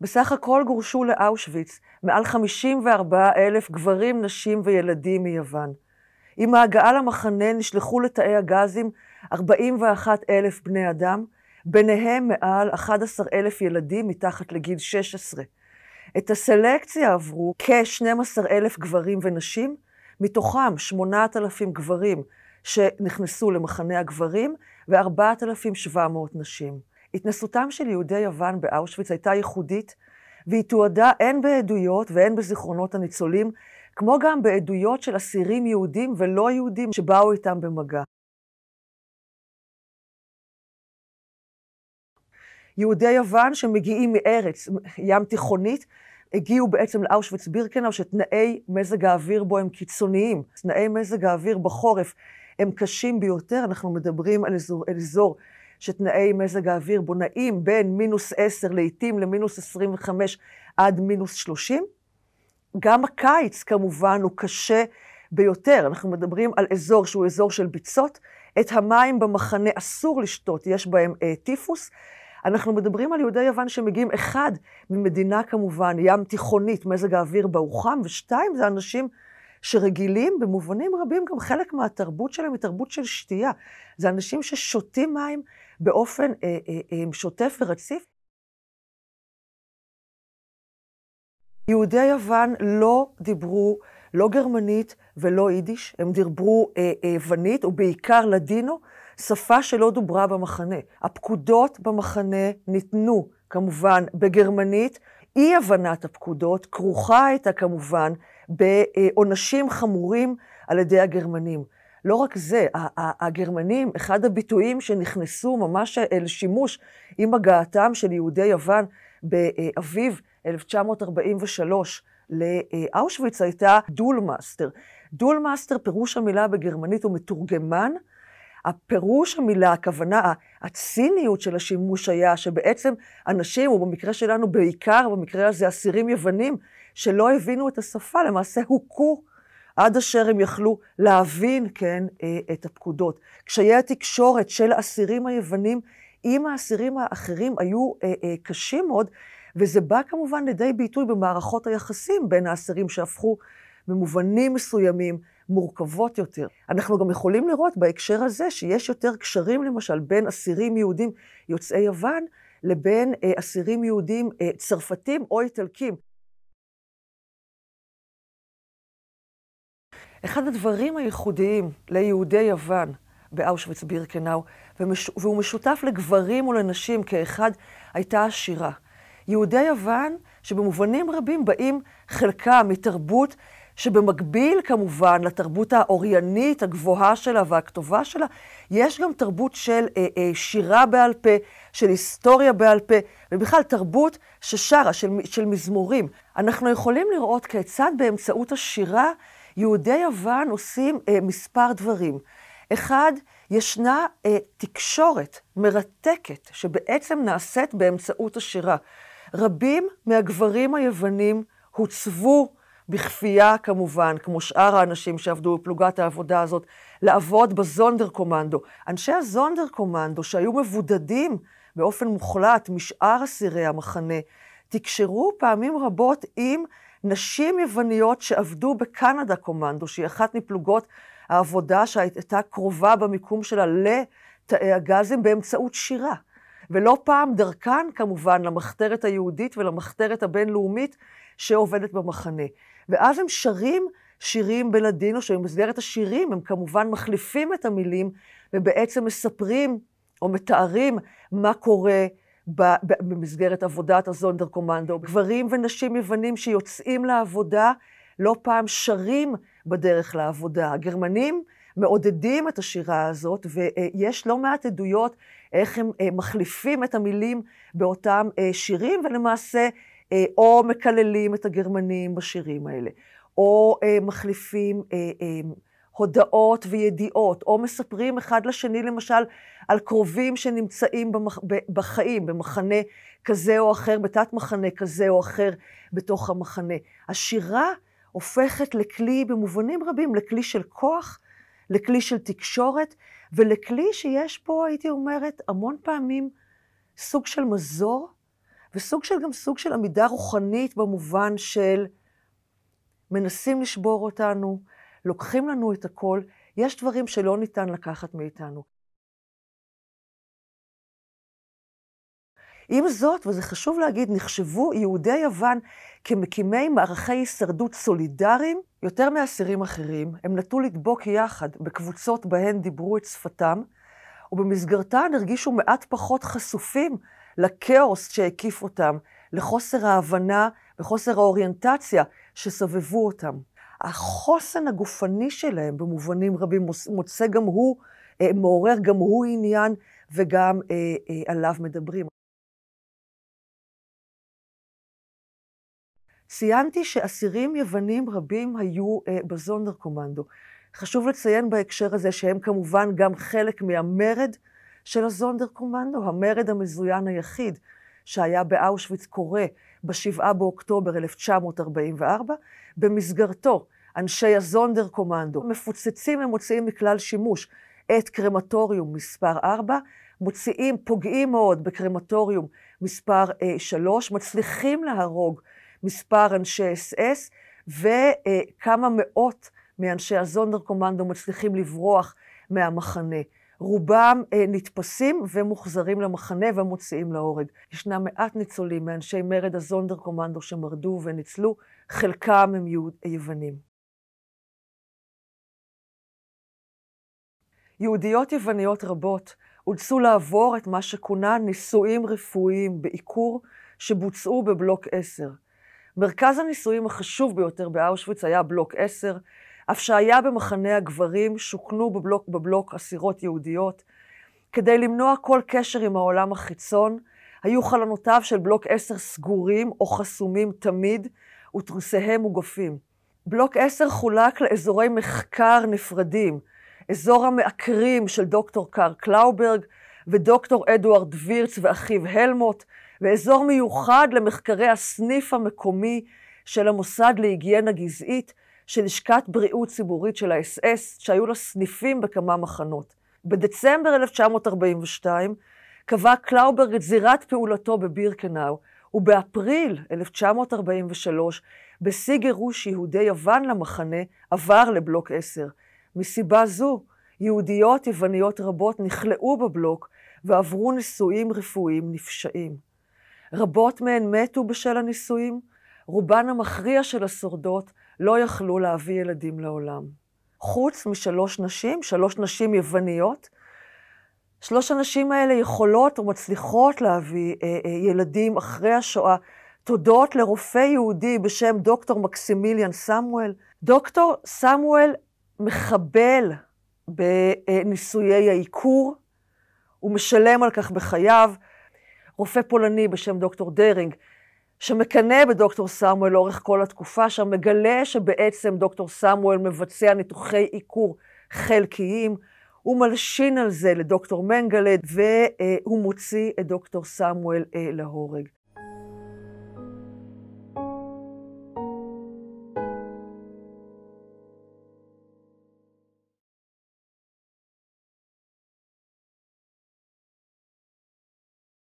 בסך הכל גורשו לאושוויץ מעל 54 אלף גברים, נשים וילדים מיוון. עם ההגעה למחנה נשלחו לתאי הגזים 41 אלף בני אדם, ביניהם מעל 11 אלף ילדים מתחת לגיל 16. את הסלקציה עברו כ-12 אלף גברים ונשים, מתוכם 8,000 גברים שנכנסו למחנה הגברים ו-4,700 נשים. התנסותם של יהודי יוון באושוויץ הייתה ייחודית, והיא תועדה הן בעדויות והן בזיכרונות הניצולים, כמו גם בעדויות של אסירים יהודים ולא יהודים שבאו איתם במגע. יהודי יוון שמגיעים מארץ ים תיכונית, הגיעו בעצם לאושוויץ בירקנאו, שתנאי מזג האוויר בו הם קיצוניים. תנאי מזג האוויר בחורף הם קשים ביותר, אנחנו מדברים על אזור, על אזור שתנאי מזג האוויר בו נעים בין מינוס 10 לעתים למינוס 25 עד מינוס 30. גם הקיץ כמובן הוא קשה ביותר. אנחנו מדברים על אזור שהוא אזור של ביצות. את המים במחנה אסור לשתות, יש בהם אה, טיפוס. אנחנו מדברים על יהודי יוון שמגיעים, אחד, ממדינה כמובן, ים תיכונית, מזג האוויר בה הוא חם, ושתיים, זה אנשים שרגילים במובנים רבים, גם חלק מהתרבות שלהם היא תרבות של שתייה. זה אנשים ששותים מים באופן אה, אה, אה, שוטף ורציף. יהודי יוון לא דיברו לא גרמנית ולא יידיש, הם דיברו אה, אה, ונית, ובעיקר לדינו, שפה שלא דוברה במחנה. הפקודות במחנה ניתנו, כמובן, בגרמנית. אי-הבנת הפקודות כרוכה הייתה, כמובן, בעונשים חמורים על ידי הגרמנים. לא רק זה, הגרמנים, אחד הביטויים שנכנסו ממש אה, לשימוש עם הגעתם של יהודי יוון באביב 1943 לאושוויץ הייתה דולמאסטר. דולמאסטר, פירוש המילה בגרמנית, הוא מתורגמן הפירוש המילה, הכוונה, הציניות של השימוש היה שבעצם אנשים, ובמקרה שלנו בעיקר, במקרה הזה אסירים יוונים, שלא הבינו את השפה, למעשה הוכו עד אשר הם יכלו להבין, כן, אה, את הפקודות. קשיי התקשורת של האסירים היוונים עם האסירים האחרים היו אה, אה, קשים מאוד, וזה בא כמובן לידי ביטוי במערכות היחסים בין האסירים שהפכו במובנים מסוימים מורכבות יותר. אנחנו גם יכולים לראות בהקשר הזה שיש יותר קשרים למשל בין אסירים יהודים יוצאי יוון לבין אה, אסירים יהודים אה, צרפתים או איטלקים. אחד הדברים הייחודיים ליהודי יוון באושוויץ בירקנאו, והוא משותף לגברים ולנשים כאחד, הייתה השירה. יהודי יוון, שבמובנים רבים באים חלקם מתרבות שבמקביל כמובן לתרבות האוריינית הגבוהה שלה והכתובה שלה, יש גם תרבות של אה, אה, שירה בעל פה, של היסטוריה בעל פה, ובכלל תרבות ששרה, של, של מזמורים. אנחנו יכולים לראות כיצד באמצעות השירה יהודי יוון עושים אה, מספר דברים. אחד, ישנה אה, תקשורת מרתקת שבעצם נעשית באמצעות השירה. רבים מהגברים היוונים הוצבו בכפייה כמובן, כמו שאר האנשים שעבדו בפלוגת העבודה הזאת, לעבוד קומנדו. אנשי קומנדו, שהיו מבודדים באופן מוחלט משאר אסירי המחנה, תקשרו פעמים רבות עם נשים יווניות שעבדו בקנדה קומנדו, שהיא אחת מפלוגות העבודה שהייתה קרובה במיקום שלה לתאי הגזים באמצעות שירה. ולא פעם דרכן כמובן למחתרת היהודית ולמחתרת הבינלאומית שעובדת במחנה. ואז הם שרים שירים בלדינו, שבמסגרת השירים הם כמובן מחליפים את המילים, ובעצם מספרים או מתארים מה קורה במסגרת עבודת הזונדר קומנדו. גברים ונשים יוונים שיוצאים לעבודה, לא פעם שרים בדרך לעבודה. הגרמנים מעודדים את השירה הזאת, ויש לא מעט עדויות איך הם אה, מחליפים את המילים באותם אה, שירים, ולמעשה אה, או מקללים את הגרמנים בשירים האלה, או אה, מחליפים אה, הודעות וידיעות, או מספרים אחד לשני למשל על קרובים שנמצאים במח... בחיים, במחנה כזה או אחר, בתת מחנה כזה או אחר בתוך המחנה. השירה הופכת לכלי, במובנים רבים, לכלי של כוח, לכלי של תקשורת, ולכלי שיש פה, הייתי אומרת, המון פעמים סוג של מזור וסוג של, גם סוג של עמידה רוחנית במובן של מנסים לשבור אותנו, לוקחים לנו את הכל, יש דברים שלא ניתן לקחת מאיתנו. עם זאת, וזה חשוב להגיד, נחשבו יהודי יוון כמקימי מערכי הישרדות סולידריים יותר מאסירים אחרים. הם נטו לדבוק יחד בקבוצות בהן דיברו את שפתם, ובמסגרתן הרגישו מעט פחות חשופים לכאוס שהקיף אותם, לחוסר ההבנה וחוסר האוריינטציה שסובבו אותם. החוסן הגופני שלהם במובנים רבים מוצא גם הוא, אה, מעורר גם הוא עניין וגם אה, אה, עליו מדברים. ציינתי שאסירים יוונים רבים היו בזונדר קומנדו. חשוב לציין בהקשר הזה שהם כמובן גם חלק מהמרד של הזונדר קומנדו, המרד המזוין היחיד שהיה באושוויץ קורה בשבעה באוקטובר 1944, במסגרתו אנשי הזונדר קומנדו מפוצצים ומוציאים מכלל שימוש את קרמטוריום מספר 4, מוציאים, פוגעים מאוד בקרמטוריום מספר 3, אה, מצליחים להרוג מספר אנשי אס אס, וכמה מאות מאנשי הזונדר קומנדו מצליחים לברוח מהמחנה. רובם אה, נתפסים ומוחזרים למחנה ומוציאים להורג. ישנם מעט ניצולים מאנשי מרד הזונדר קומנדו שמרדו וניצלו, חלקם הם יוונים. יהודיות יווניות רבות אולצו לעבור את מה שכונה ניסויים רפואיים בעיקור שבוצעו בבלוק 10. מרכז הניסויים החשוב ביותר באושוויץ היה בלוק 10, אף שהיה במחנה הגברים, שוכנו בבלוק בבלוק אסירות יהודיות. כדי למנוע כל קשר עם העולם החיצון, היו חלונותיו של בלוק 10 סגורים או חסומים תמיד, ותרוסיהם מוגפים. בלוק 10 חולק לאזורי מחקר נפרדים, אזור המעקרים של דוקטור קאר קלאוברג ודוקטור אדוארד וירץ ואחיו הלמוט, ואזור מיוחד למחקרי הסניף המקומי של המוסד להיגיינה גזעית, של לשכת בריאות ציבורית של האס-אס, שהיו לה סניפים בכמה מחנות. בדצמבר 1942 קבע קלאוברג את זירת פעולתו בבירקנאו, ובאפריל 1943, בשיא גירוש יהודי יוון למחנה, עבר לבלוק 10. מסיבה זו, יהודיות יווניות רבות נכלאו בבלוק ועברו נישואים רפואיים נפשעים. רבות מהן מתו בשל הנישואים, רובן המכריע של השורדות לא יכלו להביא ילדים לעולם. חוץ משלוש נשים, שלוש נשים יווניות, שלוש הנשים האלה יכולות או מצליחות להביא אה, אה, ילדים אחרי השואה, תודות לרופא יהודי בשם דוקטור מקסימיליאן סמואל. דוקטור סמואל מחבל בניסויי העיקור, הוא משלם על כך בחייו. רופא פולני בשם דוקטור דרינג שמקנא בדוקטור סמואל לאורך כל התקופה, שם מגלה שבעצם דוקטור סמואל מבצע ניתוחי עיקור חלקיים, הוא מלשין על זה לדוקטור מנגלד, והוא מוציא את דוקטור סמואל אה, להורג.